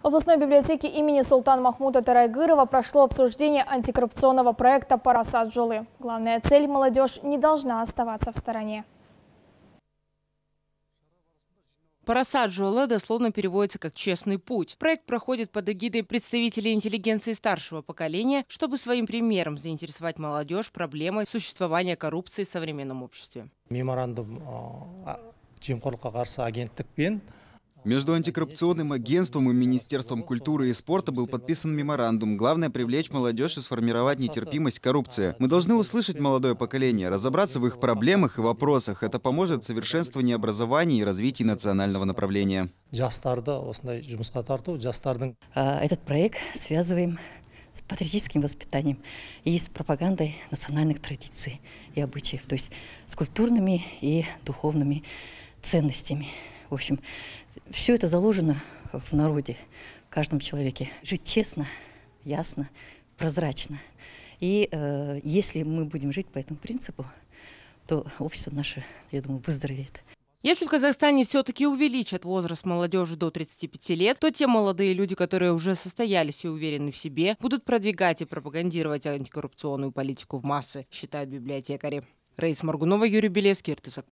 В областной библиотеке имени Султан Махмута Тарайгырова прошло обсуждение антикоррупционного проекта «Парасад Жулы». Главная цель – молодежь не должна оставаться в стороне. Парасад Жуала дословно переводится как «честный путь». Проект проходит под эгидой представителей интеллигенции старшего поколения, чтобы своим примером заинтересовать молодежь проблемой существования коррупции в современном обществе. Меморандум а, а, агент между антикоррупционным агентством и Министерством культуры и спорта был подписан меморандум. Главное – привлечь молодежь и сформировать нетерпимость к коррупции. Мы должны услышать молодое поколение, разобраться в их проблемах и вопросах. Это поможет совершенствованию образования и развитии национального направления. А, этот проект связываем с патриотическим воспитанием и с пропагандой национальных традиций и обычаев, то есть с культурными и духовными ценностями. В общем, все это заложено в народе, в каждом человеке. Жить честно, ясно, прозрачно. И э, если мы будем жить по этому принципу, то общество наше, я думаю, выздоровеет. Если в Казахстане все-таки увеличат возраст молодежи до 35 лет, то те молодые люди, которые уже состоялись и уверены в себе, будут продвигать и пропагандировать антикоррупционную политику в массы, считают библиотекари. Рейс Маргунова, Юрий Белецкий, Иртысак.